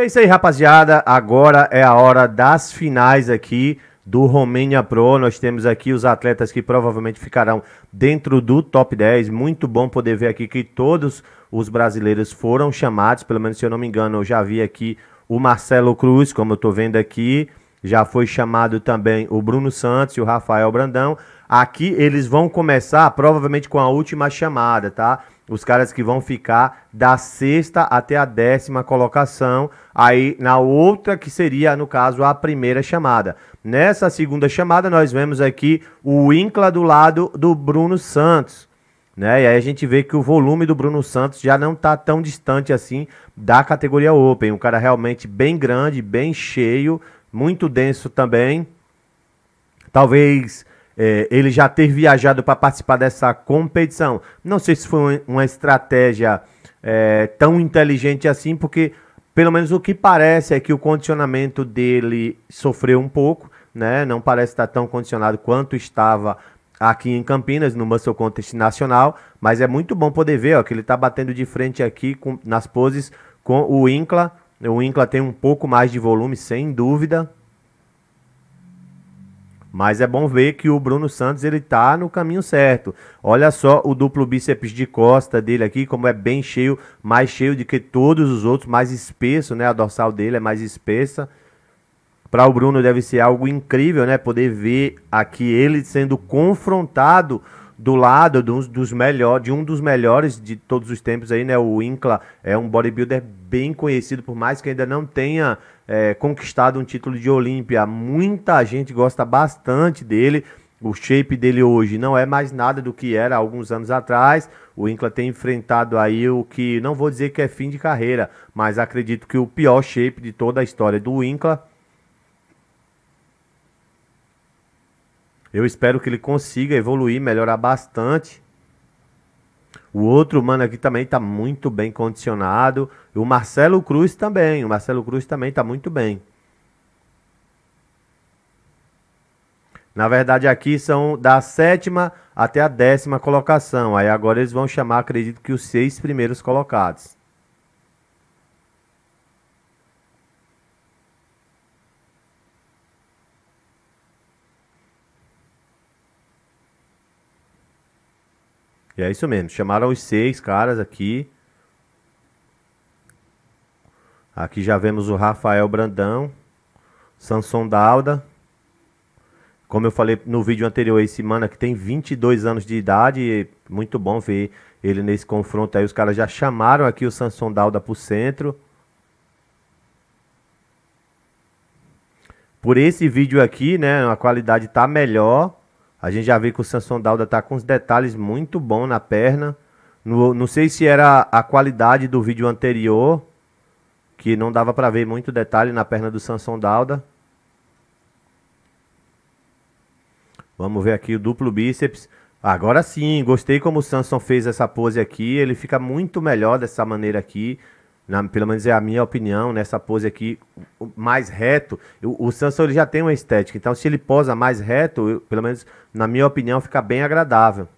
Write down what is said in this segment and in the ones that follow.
É isso aí, rapaziada. Agora é a hora das finais aqui do Romênia Pro. Nós temos aqui os atletas que provavelmente ficarão dentro do top 10. Muito bom poder ver aqui que todos os brasileiros foram chamados. Pelo menos, se eu não me engano, eu já vi aqui o Marcelo Cruz, como eu estou vendo aqui. Já foi chamado também o Bruno Santos e o Rafael Brandão. Aqui eles vão começar provavelmente com a última chamada, tá? os caras que vão ficar da sexta até a décima colocação, aí na outra que seria, no caso, a primeira chamada. Nessa segunda chamada, nós vemos aqui o Incla do lado do Bruno Santos. Né? E aí a gente vê que o volume do Bruno Santos já não está tão distante assim da categoria Open. Um cara realmente bem grande, bem cheio, muito denso também. Talvez é, ele já ter viajado para participar dessa competição. Não sei se foi uma estratégia é, tão inteligente assim, porque pelo menos o que parece é que o condicionamento dele sofreu um pouco, né? Não parece estar tão condicionado quanto estava aqui em Campinas, no Muscle Contest Nacional, mas é muito bom poder ver ó, que ele está batendo de frente aqui com, nas poses com o Incla. O Incla tem um pouco mais de volume, sem dúvida, mas é bom ver que o Bruno Santos ele tá no caminho certo. Olha só o duplo bíceps de costa dele aqui, como é bem cheio, mais cheio do que todos os outros, mais espesso, né? A dorsal dele é mais espessa. Para o Bruno deve ser algo incrível, né? Poder ver aqui ele sendo confrontado do lado de um dos melhores, de um dos melhores de todos os tempos aí, né? O Incla é um bodybuilder bem conhecido, por mais que ainda não tenha é, conquistado um título de Olímpia. Muita gente gosta bastante dele. O shape dele hoje não é mais nada do que era alguns anos atrás. O Incla tem enfrentado aí o que não vou dizer que é fim de carreira, mas acredito que o pior shape de toda a história do Incla Eu espero que ele consiga evoluir, melhorar bastante. O outro mano aqui também está muito bem condicionado. O Marcelo Cruz também. O Marcelo Cruz também está muito bem. Na verdade, aqui são da sétima até a décima colocação. Aí agora eles vão chamar, acredito que os seis primeiros colocados. E é isso mesmo. Chamaram os seis caras aqui. Aqui já vemos o Rafael Brandão, Samson Dauda. Como eu falei no vídeo anterior, esse mano que tem 22 anos de idade. muito bom ver ele nesse confronto aí. Os caras já chamaram aqui o Samson Dauda pro centro. Por esse vídeo aqui, né, a qualidade tá melhor. A gente já viu que o Samson Dauda tá com uns detalhes muito bons na perna. No, não sei se era a qualidade do vídeo anterior, que não dava para ver muito detalhe na perna do Samson Dauda. Vamos ver aqui o duplo bíceps. Agora sim, gostei como o Samson fez essa pose aqui. Ele fica muito melhor dessa maneira aqui na, pelo menos é a minha opinião, nessa pose aqui, mais reto. O, o ele já tem uma estética, então se ele posa mais reto, eu, pelo menos na minha opinião, fica bem agradável.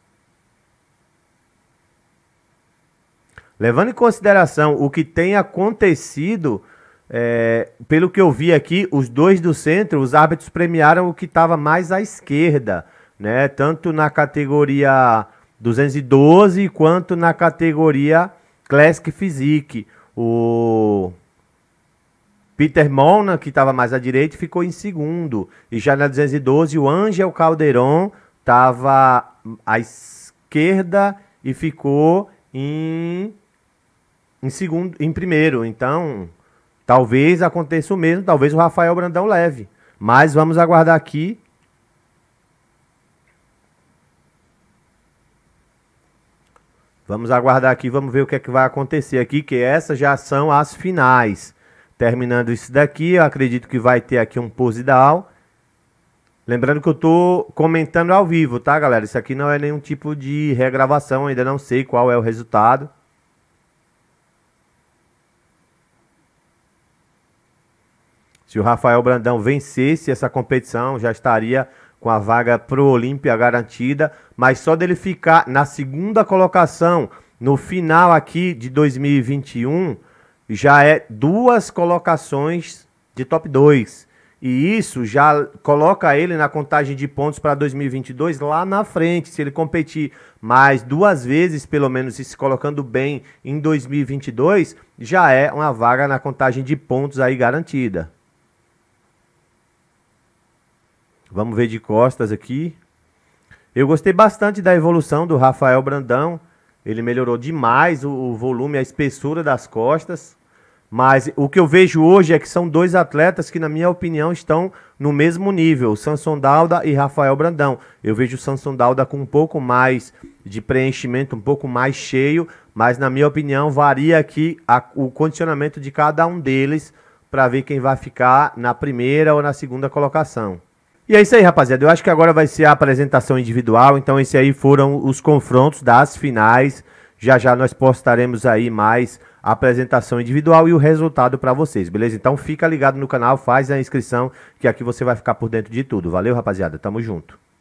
Levando em consideração o que tem acontecido, é, pelo que eu vi aqui, os dois do centro, os árbitros premiaram o que estava mais à esquerda, né? Tanto na categoria 212 quanto na categoria Classic Physique. O Peter Mona, que estava mais à direita, ficou em segundo. E já na 212, o Angel Calderon estava à esquerda e ficou em, em segundo, em primeiro. Então, talvez aconteça o mesmo, talvez o Rafael Brandão leve. Mas vamos aguardar aqui Vamos aguardar aqui, vamos ver o que é que vai acontecer aqui, que essas já são as finais. Terminando isso daqui, eu acredito que vai ter aqui um pose down. Lembrando que eu tô comentando ao vivo, tá, galera? Isso aqui não é nenhum tipo de regravação, ainda não sei qual é o resultado. Se o Rafael Brandão vencesse essa competição, já estaria com a vaga pro Olímpia garantida, mas só dele ficar na segunda colocação no final aqui de 2021 já é duas colocações de top 2. E isso já coloca ele na contagem de pontos para 2022 lá na frente, se ele competir mais duas vezes, pelo menos, e se colocando bem em 2022, já é uma vaga na contagem de pontos aí garantida. Vamos ver de costas aqui. Eu gostei bastante da evolução do Rafael Brandão. Ele melhorou demais o, o, volume, a espessura das costas. Mas o que eu vejo hoje é que são dois atletas que, na minha opinião, estão no mesmo nível, Samson Dauda e Rafael Brandão. Eu vejo o Samson Dauda com um pouco mais de preenchimento, um pouco mais cheio, mas, na minha opinião, varia aqui a, o condicionamento de cada um deles para ver quem vai ficar na primeira ou na segunda colocação. E é isso aí, rapaziada. Eu acho que agora vai ser a apresentação individual. Então, esse aí foram os confrontos das finais. Já já nós postaremos aí mais a apresentação individual e o resultado para vocês, beleza? Então, fica ligado no canal, faz a inscrição, que aqui você vai ficar por dentro de tudo. Valeu, rapaziada. Tamo junto.